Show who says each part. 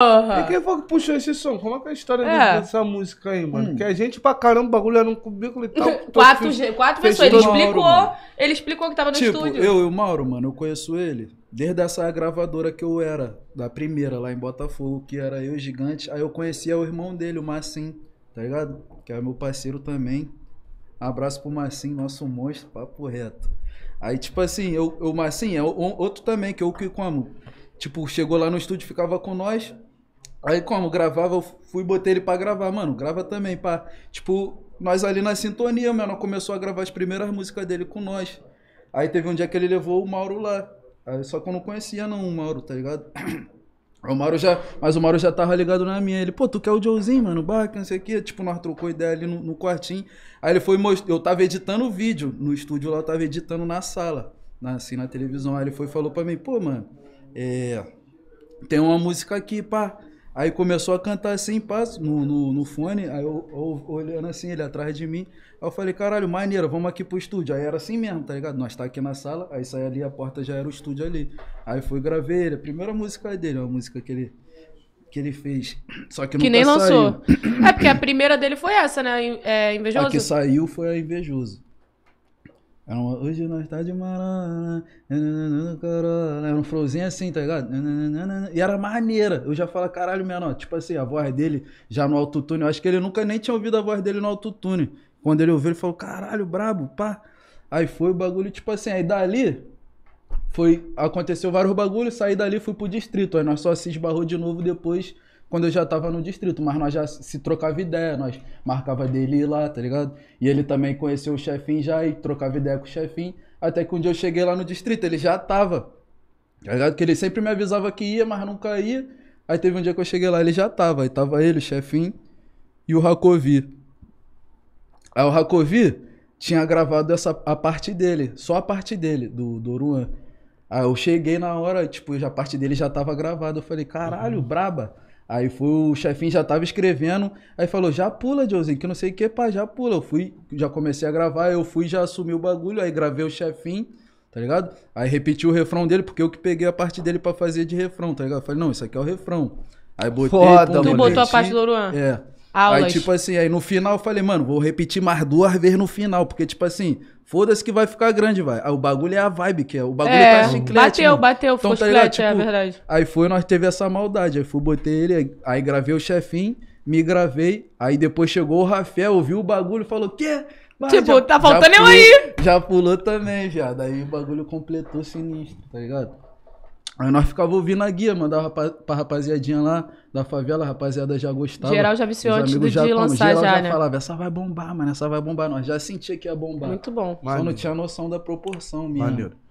Speaker 1: Porra. E quem
Speaker 2: foi que puxou esse som? Como é que é a história é. dessa música aí, mano? Hum. Que a gente pra caramba, bagulho era um cubículo e tal. quatro fez, quatro pessoas. Ele explicou, Mauro, ele explicou que tava no tipo, estúdio. Eu e o Mauro, mano, eu conheço ele desde essa gravadora que eu era, da primeira lá em Botafogo, que era eu gigante. Aí eu conhecia o irmão dele, o Massim, tá ligado? Que é meu parceiro também. Abraço pro Massim, nosso monstro, papo reto. Aí, tipo assim, eu, o Massim é outro também que eu que como. Tipo, chegou lá no estúdio, ficava com nós, Aí como? Gravava, eu fui botei ele pra gravar, mano, grava também, pá. Tipo, nós ali na sintonia, mano, começou a gravar as primeiras músicas dele com nós. Aí teve um dia que ele levou o Mauro lá. Aí, só que eu não conhecia não o Mauro, tá ligado? O Mauro já, mas o Mauro já tava ligado na minha. Ele, pô, tu quer o Joezinho, mano? Baca, não sei o quê. Tipo, nós trocou ideia ali no, no quartinho. Aí ele foi mostrar. Eu tava editando o vídeo. No estúdio lá eu tava editando na sala. Na, assim, na televisão. Aí ele foi e falou pra mim, pô, mano, é. Tem uma música aqui, pá. Aí começou a cantar assim, passo, no, no, no, fone, aí eu, eu, olhando assim, ele atrás de mim. Aí eu falei, caralho, maneiro, vamos aqui pro estúdio. Aí era assim mesmo, tá ligado? Nós tá aqui na sala, aí saí ali, a porta já era o estúdio ali. Aí fui, gravei ele, a primeira música dele, uma música que ele, que ele fez. Só que, que nem lançou. Saiu. É porque a primeira dele foi essa, né? É, invejoso. A que saiu foi a Invejoso. Era é uma, hoje nós tá de marana, era um frozen assim, tá ligado? E era maneira. Eu já falo, caralho, menor, tipo assim, a voz dele já no autotune. Eu acho que ele nunca nem tinha ouvido a voz dele no autotune. Quando ele ouviu, ele falou, caralho, brabo, pá. Aí foi o bagulho, tipo assim, aí dali foi, aconteceu vários bagulhos, saí dali, fui pro distrito. Aí nós só se esbarrou de novo depois quando eu já tava no distrito, mas nós já se trocava ideia, nós marcava dele ir lá, tá ligado? E ele também conheceu o chefinho já e trocava ideia com o chefinho, até que um dia eu cheguei lá no distrito, ele já tava, tá ligado? Que ele sempre me avisava que ia, mas nunca ia, aí teve um dia que eu cheguei lá, ele já tava, aí tava ele, o chefinho e o Rakovi. Aí o Rakovi tinha gravado essa, a parte dele, só a parte dele, do, do Oruan. Aí eu cheguei na hora, tipo, a parte dele já tava gravada. Eu falei, caralho, braba. Aí foi, o chefinho já tava escrevendo, aí falou, já pula, Josinho, que não sei o que, pá, já pula. Eu fui, já comecei a gravar, eu fui, já assumi o bagulho, aí gravei o chefinho, tá ligado? Aí repeti o refrão dele, porque eu que peguei a parte dele para fazer de refrão, tá ligado? Eu falei, não, isso aqui é o refrão. Aí botei... Foda, pum, tu botou a parte do Luan. É. Aulas. Aí, tipo assim, aí no final eu falei, mano, vou repetir mais duas vezes no final, porque, tipo assim, foda-se que vai ficar grande, vai. Aí, o bagulho é a vibe, que é. O bagulho é, tá chiclete. Bateu, mano. bateu, então, foi tá chiclete, é tipo, é verdade. Aí foi, nós teve essa maldade. Aí fui, botei ele, aí gravei o chefinho, me gravei. Aí depois chegou o Rafael, ouviu o bagulho e falou, quê? Mas tipo, já, tá faltando eu aí. Já pulou também, viado. Aí o bagulho completou sinistro, tá ligado? Aí nós ficava ouvindo a guia, mandava pra, pra rapaziadinha lá da favela, a rapaziada já gostava. Geral já viciou antes do já, de lançar geral já, já né? falava, essa vai bombar, mano, essa vai bombar. Nós já sentia que ia bombar. Muito bom. Só Maneiro. não tinha noção da proporção minha. Maneiro.